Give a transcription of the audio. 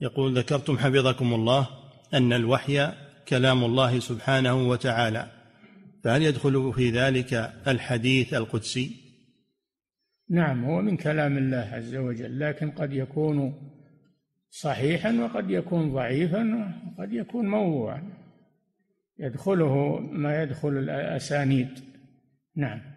يقول ذكرتم حفظكم الله أن الوحي كلام الله سبحانه وتعالى فهل يدخل في ذلك الحديث القدسي نعم هو من كلام الله عز وجل لكن قد يكون صحيحا وقد يكون ضعيفا وقد يكون موضوعا يدخله ما يدخل الاسانيد نعم